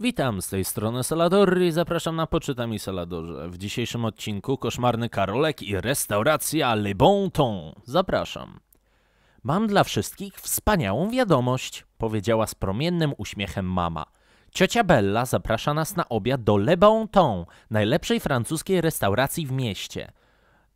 Witam, z tej strony Salador i zapraszam na Poczytam Saladorze. W dzisiejszym odcinku Koszmarny Karolek i restauracja Le Bon Ton. Zapraszam. Mam dla wszystkich wspaniałą wiadomość, powiedziała z promiennym uśmiechem mama. Ciocia Bella zaprasza nas na obiad do Le Bon Ton, najlepszej francuskiej restauracji w mieście.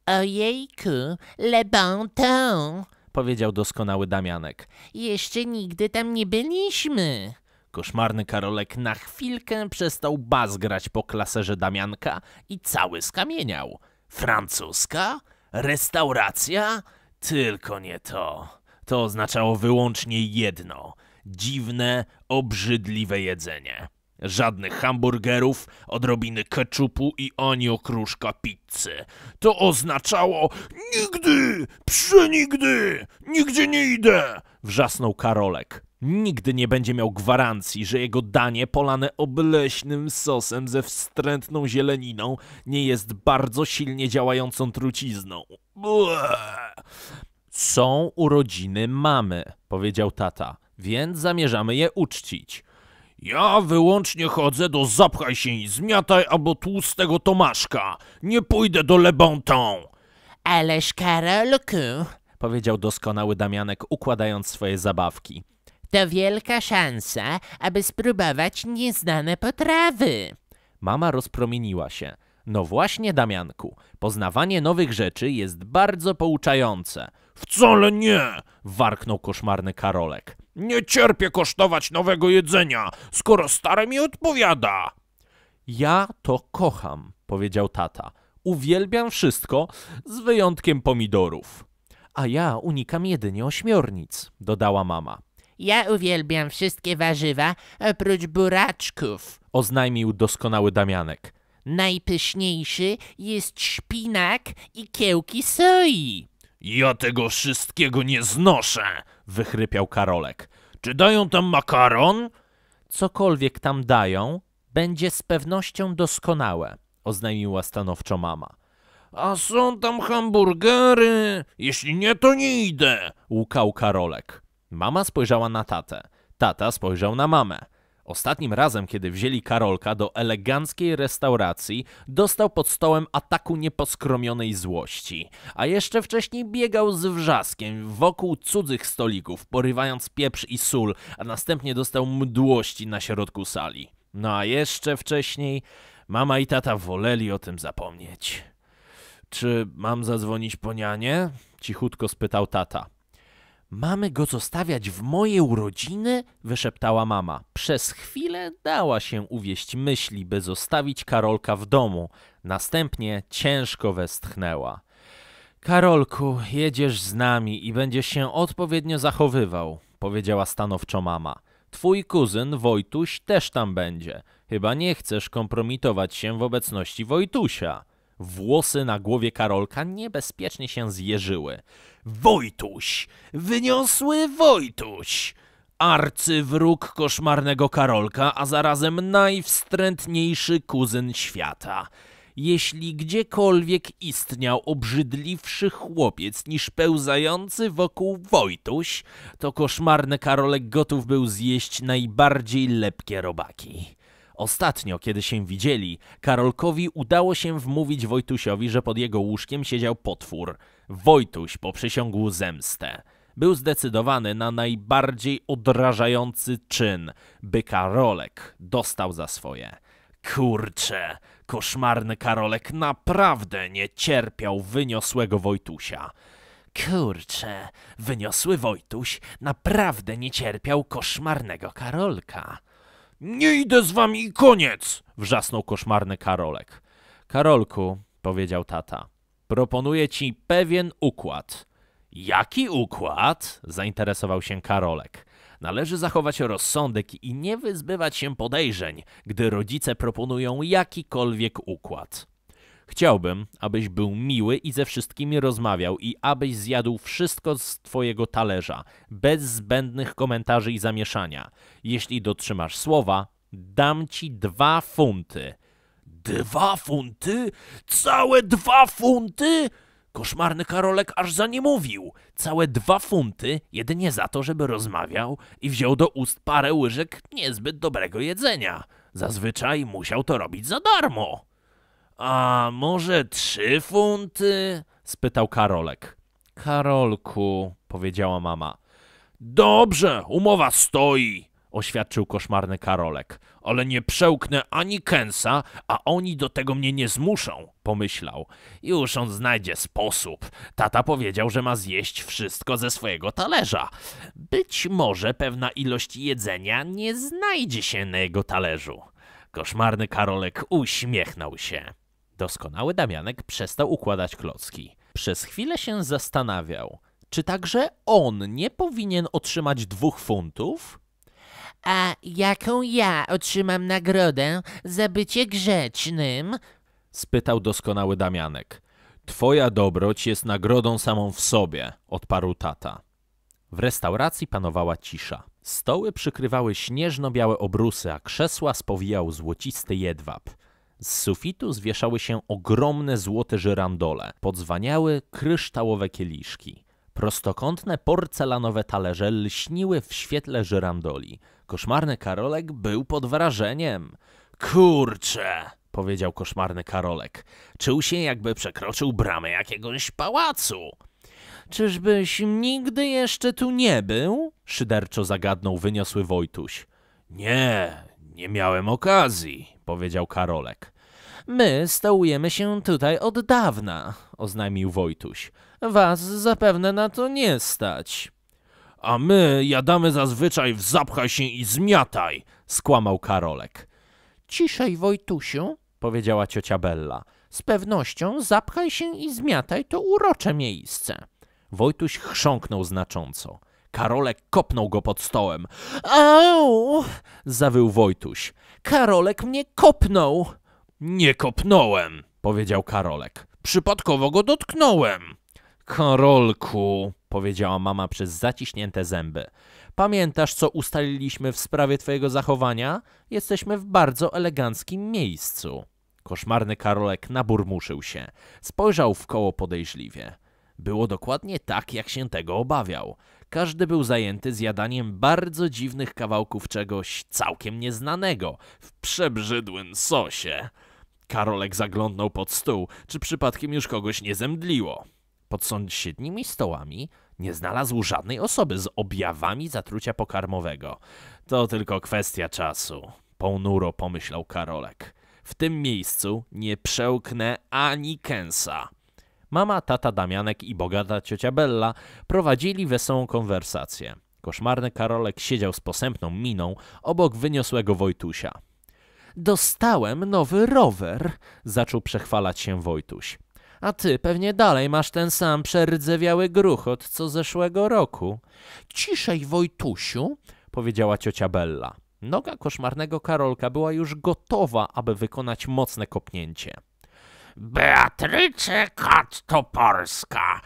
Ojejku, Le Bon Ton, powiedział doskonały Damianek. Jeszcze nigdy tam nie byliśmy koszmarny Karolek na chwilkę przestał bazgrać po klaserze Damianka i cały skamieniał. Francuska? Restauracja? Tylko nie to. To oznaczało wyłącznie jedno: dziwne, obrzydliwe jedzenie. Żadnych hamburgerów, odrobiny keczupu i ani okruszka pizzy. To oznaczało nigdy, przenigdy, nigdzie nie idę, wrzasnął Karolek. Nigdy nie będzie miał gwarancji, że jego danie polane obleśnym sosem ze wstrętną zieleniną nie jest bardzo silnie działającą trucizną. Błeh. Są urodziny mamy, powiedział tata, więc zamierzamy je uczcić. Ja wyłącznie chodzę do zapchaj się i zmiataj albo tłustego Tomaszka. Nie pójdę do Lebonton. Ależ Karolku, powiedział doskonały Damianek, układając swoje zabawki. To wielka szansa, aby spróbować nieznane potrawy. Mama rozpromieniła się. No właśnie, Damianku, poznawanie nowych rzeczy jest bardzo pouczające. Wcale nie! warknął koszmarny Karolek. Nie cierpię kosztować nowego jedzenia, skoro stare mi odpowiada. Ja to kocham, powiedział tata. Uwielbiam wszystko, z wyjątkiem pomidorów. A ja unikam jedynie ośmiornic, dodała mama. Ja uwielbiam wszystkie warzywa, oprócz buraczków, oznajmił doskonały Damianek. Najpyszniejszy jest szpinak i kiełki soi. Ja tego wszystkiego nie znoszę, wychrypiał Karolek. Czy dają tam makaron? Cokolwiek tam dają, będzie z pewnością doskonałe, oznajmiła stanowczo mama. A są tam hamburgery. Jeśli nie, to nie idę, łukał Karolek. Mama spojrzała na tatę, tata spojrzał na mamę. Ostatnim razem, kiedy wzięli Karolka do eleganckiej restauracji, dostał pod stołem ataku nieposkromionej złości, a jeszcze wcześniej biegał z wrzaskiem wokół cudzych stolików, porywając pieprz i sól, a następnie dostał mdłości na środku sali. No a jeszcze wcześniej mama i tata woleli o tym zapomnieć. Czy mam zadzwonić po nianie? Cichutko spytał tata. Mamy go zostawiać w moje urodziny? wyszeptała mama. Przez chwilę dała się uwieść myśli, by zostawić Karolka w domu. Następnie ciężko westchnęła. Karolku, jedziesz z nami i będziesz się odpowiednio zachowywał, powiedziała stanowczo mama. Twój kuzyn Wojtuś też tam będzie. Chyba nie chcesz kompromitować się w obecności Wojtusia. Włosy na głowie Karolka niebezpiecznie się zjeżyły. Wojtuś, wyniosły Wojtuś, arcywróg koszmarnego Karolka, a zarazem najwstrętniejszy kuzyn świata. Jeśli gdziekolwiek istniał obrzydliwszy chłopiec niż pełzający wokół Wojtuś, to koszmarny Karolek gotów był zjeść najbardziej lepkie robaki. Ostatnio, kiedy się widzieli, Karolkowi udało się wmówić Wojtusiowi, że pod jego łóżkiem siedział potwór – Wojtuś poprzysiągł zemstę. Był zdecydowany na najbardziej odrażający czyn, by Karolek dostał za swoje. Kurcze, koszmarny Karolek naprawdę nie cierpiał wyniosłego Wojtusia. Kurcze, wyniosły Wojtuś naprawdę nie cierpiał koszmarnego Karolka. Nie idę z wami i koniec! wrzasnął koszmarny Karolek. Karolku, powiedział tata, Proponuję ci pewien układ. Jaki układ? zainteresował się Karolek. Należy zachować rozsądek i nie wyzbywać się podejrzeń, gdy rodzice proponują jakikolwiek układ. Chciałbym, abyś był miły i ze wszystkimi rozmawiał i abyś zjadł wszystko z twojego talerza, bez zbędnych komentarzy i zamieszania. Jeśli dotrzymasz słowa, dam ci dwa funty. Dwa funty? Całe dwa funty? Koszmarny Karolek aż za nie mówił. Całe dwa funty, jedynie za to, żeby rozmawiał i wziął do ust parę łyżek niezbyt dobrego jedzenia. Zazwyczaj musiał to robić za darmo. A może trzy funty? spytał Karolek. Karolku, powiedziała mama. Dobrze, umowa stoi, oświadczył koszmarny Karolek. Ale nie przełknę ani Kęsa, a oni do tego mnie nie zmuszą, pomyślał. Już on znajdzie sposób. Tata powiedział, że ma zjeść wszystko ze swojego talerza. Być może pewna ilość jedzenia nie znajdzie się na jego talerzu. Koszmarny Karolek uśmiechnął się. Doskonały Damianek przestał układać klocki. Przez chwilę się zastanawiał, czy także on nie powinien otrzymać dwóch funtów? A jaką ja otrzymam nagrodę za bycie grzecznym? spytał doskonały Damianek. Twoja dobroć jest nagrodą samą w sobie, odparł tata. W restauracji panowała cisza. Stoły przykrywały śnieżno-białe obrusy, a krzesła spowijał złocisty jedwab. Z sufitu zwieszały się ogromne złote żyrandole, podzwaniały kryształowe kieliszki. Prostokątne porcelanowe talerze lśniły w świetle żyrandoli. Koszmarny Karolek był pod wrażeniem. Kurcze! powiedział koszmarny Karolek. Czuł się, jakby przekroczył bramę jakiegoś pałacu. Czyżbyś nigdy jeszcze tu nie był? szyderczo zagadnął wyniosły Wojtuś. Nie, nie miałem okazji, powiedział Karolek. My stołujemy się tutaj od dawna, oznajmił Wojtuś. Was zapewne na to nie stać. A my jadamy zazwyczaj w zapchaj się i zmiataj, skłamał Karolek. Ciszej, Wojtusiu, powiedziała ciocia Bella. Z pewnością zapchaj się i zmiataj to urocze miejsce. Wojtuś chrząknął znacząco. Karolek kopnął go pod stołem. Au! zawył Wojtuś. Karolek mnie kopnął. Nie kopnąłem, powiedział Karolek. Przypadkowo go dotknąłem. Karolku, powiedziała mama przez zaciśnięte zęby. Pamiętasz, co ustaliliśmy w sprawie twojego zachowania? Jesteśmy w bardzo eleganckim miejscu. Koszmarny Karolek naburmuszył się. Spojrzał w koło podejrzliwie. Było dokładnie tak, jak się tego obawiał. Każdy był zajęty zjadaniem bardzo dziwnych kawałków czegoś całkiem nieznanego w przebrzydłym sosie. Karolek zaglądnął pod stół, czy przypadkiem już kogoś nie zemdliło. Pod sąsiednimi stołami nie znalazł żadnej osoby z objawami zatrucia pokarmowego. To tylko kwestia czasu, ponuro pomyślał Karolek. W tym miejscu nie przełknę ani kęsa. Mama, tata Damianek i bogata ciocia Bella prowadzili wesołą konwersację. Koszmarny Karolek siedział z posępną miną obok wyniosłego Wojtusia. Dostałem nowy rower, zaczął przechwalać się Wojtuś. A ty pewnie dalej masz ten sam przerdzewiały gruchot co zeszłego roku. Ciszej, Wojtusiu, powiedziała ciocia Bella. Noga koszmarnego Karolka była już gotowa, aby wykonać mocne kopnięcie. Beatrycze Kattoporska,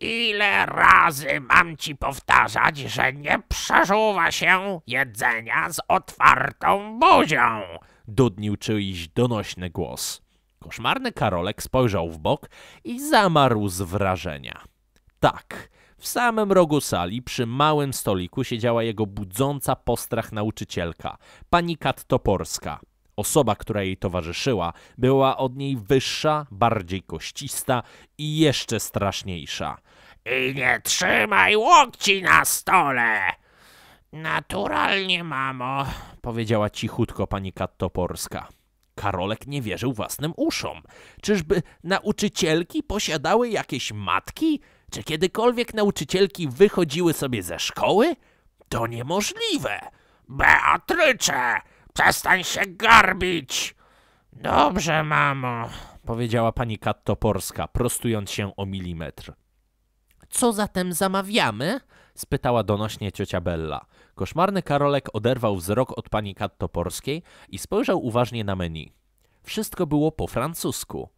ile razy mam ci powtarzać, że nie przeżuwa się jedzenia z otwartą buzią? Dudnił czyjś donośny głos. Koszmarny Karolek spojrzał w bok i zamarł z wrażenia. Tak, w samym rogu sali, przy małym stoliku, siedziała jego budząca postrach nauczycielka, pani Kat Toporska. Osoba, która jej towarzyszyła, była od niej wyższa, bardziej koścista i jeszcze straszniejsza. I nie trzymaj łokci na stole! Naturalnie, mamo, powiedziała cichutko pani Kat Toporska. Karolek nie wierzył własnym uszom. Czyżby nauczycielki posiadały jakieś matki? Czy kiedykolwiek nauczycielki wychodziły sobie ze szkoły? To niemożliwe! Beatrycze, przestań się garbić! Dobrze, mamo, powiedziała pani Kattoporska, prostując się o milimetr. Co zatem zamawiamy? spytała donośnie ciocia Bella. Koszmarny Karolek oderwał wzrok od pani Kat Toporskiej i spojrzał uważnie na menu. Wszystko było po francusku.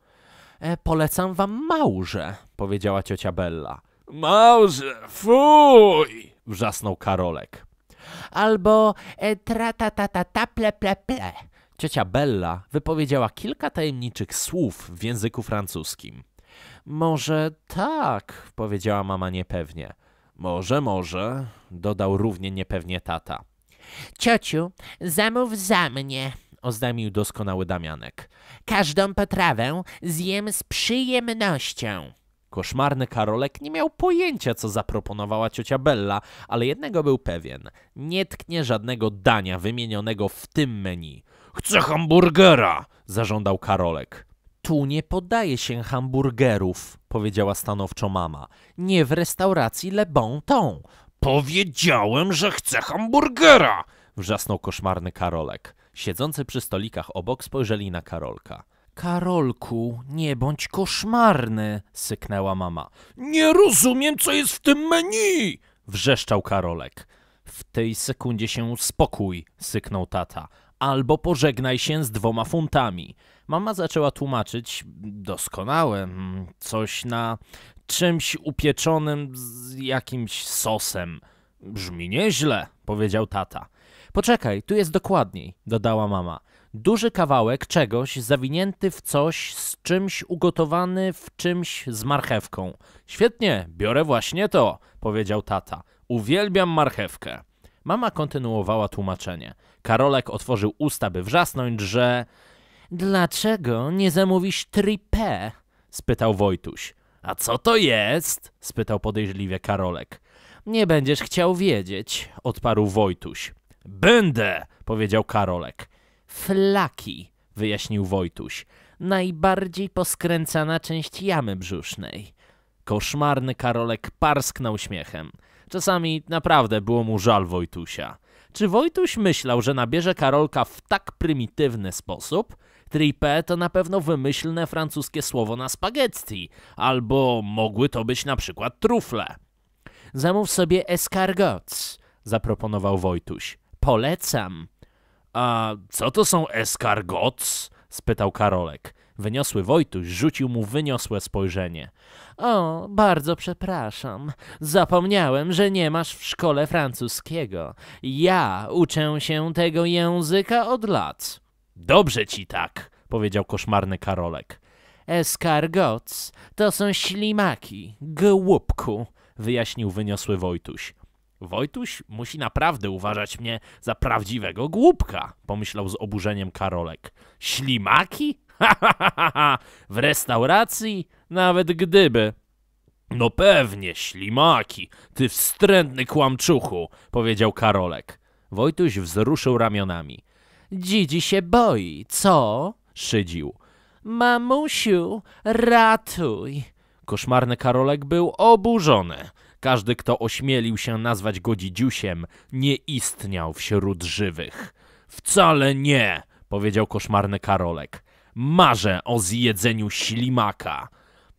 E, polecam wam małże, powiedziała ciocia Bella. Małże, fuj! wrzasnął Karolek. Albo e, tra ta ta ta ta ple ple ple. Ciocia Bella wypowiedziała kilka tajemniczych słów w języku francuskim. Może tak, powiedziała mama niepewnie. Może, może, dodał równie niepewnie tata. Ciociu, zamów za mnie, oznajmił doskonały Damianek. Każdą potrawę zjem z przyjemnością. Koszmarny Karolek nie miał pojęcia, co zaproponowała ciocia Bella, ale jednego był pewien. Nie tknie żadnego dania wymienionego w tym menu. Chcę hamburgera! zażądał Karolek. Tu nie podaje się hamburgerów, powiedziała stanowczo mama. Nie w restauracji Le Bon Ton. Powiedziałem, że chcę hamburgera! wrzasnął koszmarny Karolek. Siedzący przy stolikach obok spojrzeli na Karolka. Karolku, nie bądź koszmarny, syknęła mama. Nie rozumiem, co jest w tym menu! wrzeszczał Karolek. W tej sekundzie się spokój, syknął tata albo pożegnaj się z dwoma funtami. Mama zaczęła tłumaczyć doskonałe, mm, coś na czymś upieczonym z jakimś sosem. Brzmi nieźle, powiedział tata. Poczekaj, tu jest dokładniej, dodała mama. Duży kawałek czegoś zawinięty w coś z czymś ugotowany w czymś z marchewką. Świetnie, biorę właśnie to, powiedział tata. Uwielbiam marchewkę. Mama kontynuowała tłumaczenie. Karolek otworzył usta, by wrzasnąć, że... Dlaczego nie zamówisz tripe? – spytał Wojtuś. A co to jest? spytał podejrzliwie Karolek. Nie będziesz chciał wiedzieć, odparł Wojtuś. Będę, powiedział Karolek. Flaki, wyjaśnił Wojtuś. Najbardziej poskręcana część jamy brzusznej. Koszmarny Karolek parsknął śmiechem. Czasami naprawdę było mu żal Wojtusia. Czy Wojtuś myślał, że nabierze Karolka w tak prymitywny sposób? Tripe to na pewno wymyślne francuskie słowo na spaghetti, albo mogły to być na przykład trufle. Zamów sobie escargots, zaproponował Wojtuś. Polecam. A co to są escargots? spytał Karolek. Wyniosły Wojtuś rzucił mu wyniosłe spojrzenie. O, bardzo przepraszam. Zapomniałem, że nie masz w szkole francuskiego. Ja uczę się tego języka od lat. Dobrze ci tak, powiedział koszmarny Karolek. Escargots to są ślimaki, głupku, wyjaśnił wyniosły Wojtuś. Wojtuś musi naprawdę uważać mnie za prawdziwego głupka, pomyślał z oburzeniem Karolek. Ślimaki? w restauracji? Nawet gdyby. No pewnie, ślimaki, ty wstrętny kłamczuchu, powiedział Karolek. Wojtuś wzruszył ramionami. Dzidzi się boi, co? szydził. Mamusiu, ratuj! Koszmarny Karolek był oburzony. Każdy, kto ośmielił się nazwać go dzidziusiem, nie istniał wśród żywych. Wcale nie, powiedział koszmarny Karolek. Marzę o zjedzeniu ślimaka.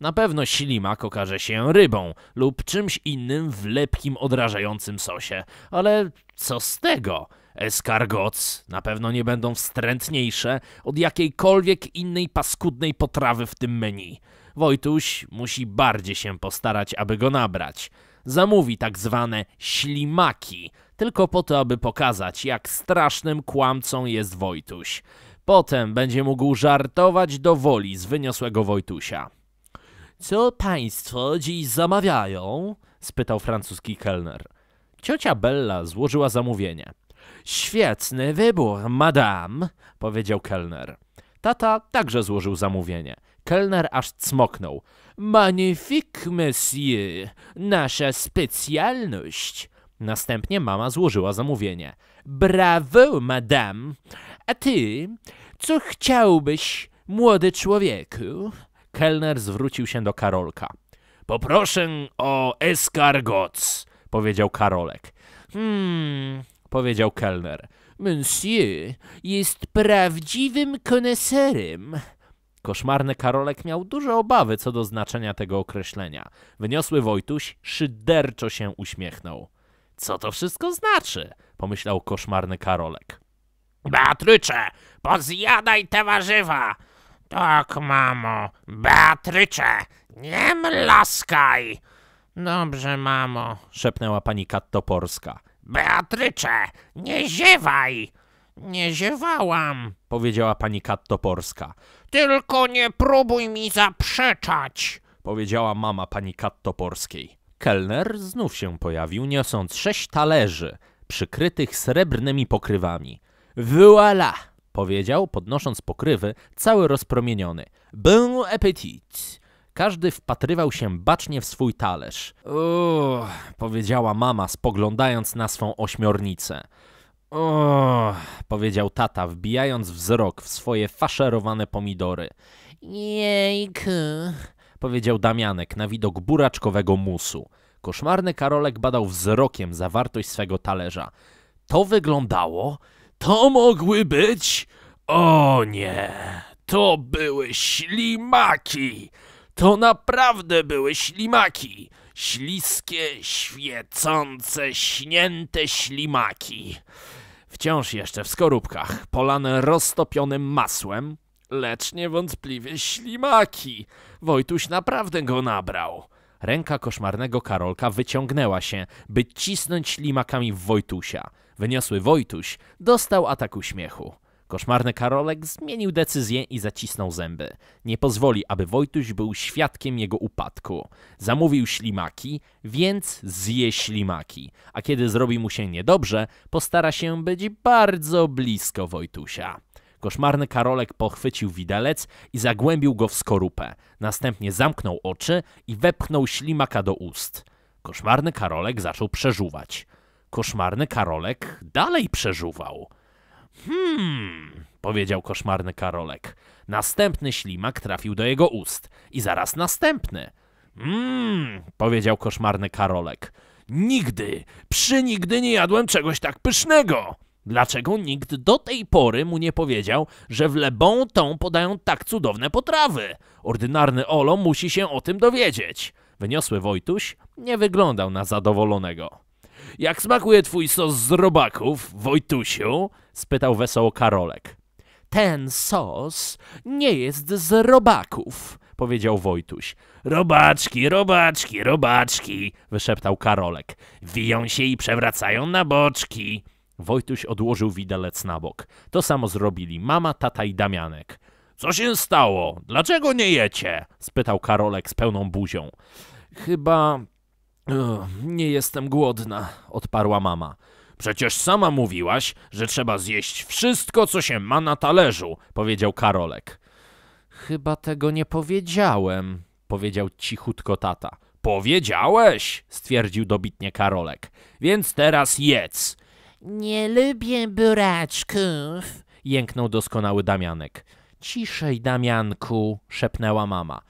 Na pewno ślimak okaże się rybą lub czymś innym w lepkim, odrażającym sosie. Ale co z tego? Eskargoc na pewno nie będą wstrętniejsze od jakiejkolwiek innej paskudnej potrawy w tym menu. Wojtuś musi bardziej się postarać, aby go nabrać. Zamówi tak zwane ślimaki, tylko po to, aby pokazać, jak strasznym kłamcą jest Wojtuś. Potem będzie mógł żartować do woli z wyniosłego Wojtusia. Co państwo dziś zamawiają? spytał francuski kelner. Ciocia Bella złożyła zamówienie. Świetny wybór, madame, powiedział kelner. Tata także złożył zamówienie. Kelner aż cmoknął. Magnifique, monsieur, nasza specjalność. Następnie mama złożyła zamówienie. Brawo, madame! A ty, co chciałbyś, młody człowieku? Kelner zwrócił się do Karolka. Poproszę o escargot, powiedział Karolek. Hmm, powiedział kelner. Monsieur jest prawdziwym koneserem. Koszmarny Karolek miał duże obawy co do znaczenia tego określenia. Wyniosły Wojtuś szyderczo się uśmiechnął. Co to wszystko znaczy? pomyślał koszmarny Karolek. Beatrycze, pozjadaj te warzywa. Tak, mamo. Beatrycze, nie mlaskaj. Dobrze, mamo, szepnęła pani Kattoporska. Beatrycze, nie ziewaj. Nie ziewałam, powiedziała pani Kattoporska. Tylko nie próbuj mi zaprzeczać, powiedziała mama pani Kattoporskiej. Kelner znów się pojawił, niosąc sześć talerzy, przykrytych srebrnymi pokrywami. Voilà! Powiedział, podnosząc pokrywy, cały rozpromieniony. Bon appétit! Każdy wpatrywał się bacznie w swój talerz. Uuu, powiedziała mama, spoglądając na swą ośmiornicę. O, powiedział tata, wbijając wzrok w swoje faszerowane pomidory. Jejku, powiedział Damianek na widok buraczkowego musu. Koszmarny Karolek badał wzrokiem zawartość swego talerza. To wyglądało to mogły być... O nie, to były ślimaki. To naprawdę były ślimaki. Śliskie, świecące, śnięte ślimaki. Wciąż jeszcze w skorupkach, polane roztopionym masłem, lecz niewątpliwie ślimaki. Wojtuś naprawdę go nabrał. Ręka koszmarnego Karolka wyciągnęła się, by cisnąć ślimakami w Wojtusia wyniosły Wojtuś, dostał ataku śmiechu. Koszmarny Karolek zmienił decyzję i zacisnął zęby. Nie pozwoli, aby Wojtuś był świadkiem jego upadku. Zamówił ślimaki, więc zje ślimaki. A kiedy zrobi mu się niedobrze, postara się być bardzo blisko Wojtusia. Koszmarny Karolek pochwycił widelec i zagłębił go w skorupę. Następnie zamknął oczy i wepchnął ślimaka do ust. Koszmarny Karolek zaczął przeżuwać. Koszmarny Karolek dalej przeżuwał. Hmm, powiedział koszmarny Karolek. Następny ślimak trafił do jego ust i zaraz następny. Mmm, powiedział koszmarny Karolek. Nigdy, przynigdy nie jadłem czegoś tak pysznego. Dlaczego nikt do tej pory mu nie powiedział, że w Le Bon Ton podają tak cudowne potrawy? Ordynarny Olo musi się o tym dowiedzieć. Wyniosły Wojtuś nie wyglądał na zadowolonego. Jak smakuje twój sos z robaków, Wojtusiu? spytał wesoło Karolek. Ten sos nie jest z robaków, powiedział Wojtuś. Robaczki, robaczki, robaczki, wyszeptał Karolek. Wiją się i przewracają na boczki. Wojtuś odłożył widelec na bok. To samo zrobili mama, tata i Damianek. Co się stało? Dlaczego nie jecie? spytał Karolek z pełną buzią. Chyba nie jestem głodna, odparła mama. Przecież sama mówiłaś, że trzeba zjeść wszystko, co się ma na talerzu, powiedział Karolek. Chyba tego nie powiedziałem, powiedział cichutko tata. Powiedziałeś, stwierdził dobitnie Karolek. Więc teraz jedz. Nie lubię buraczków, jęknął doskonały Damianek. Ciszej, Damianku, szepnęła mama.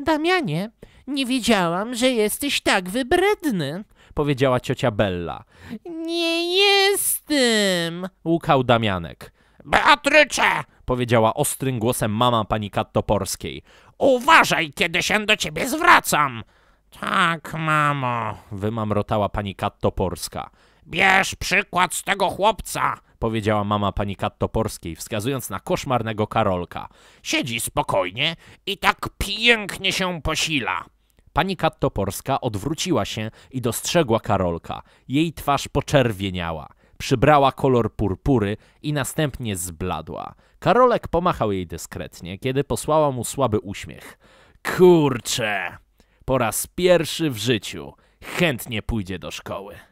Damianie, nie wiedziałam, że jesteś tak wybredny, powiedziała ciocia Bella. Nie jestem, łukał Damianek. Beatrycze, powiedziała ostrym głosem mama pani Kattoporskiej. Uważaj, kiedy się do ciebie zwracam. Tak, mamo, wymamrotała pani Kattoporska. Bierz przykład z tego chłopca, powiedziała mama pani Kattoporskiej, wskazując na koszmarnego Karolka. Siedzi spokojnie i tak pięknie się posila. Pani Kattoporska odwróciła się i dostrzegła Karolka. Jej twarz poczerwieniała. Przybrała kolor purpury i następnie zbladła. Karolek pomachał jej dyskretnie, kiedy posłała mu słaby uśmiech. Kurcze! Po raz pierwszy w życiu chętnie pójdzie do szkoły.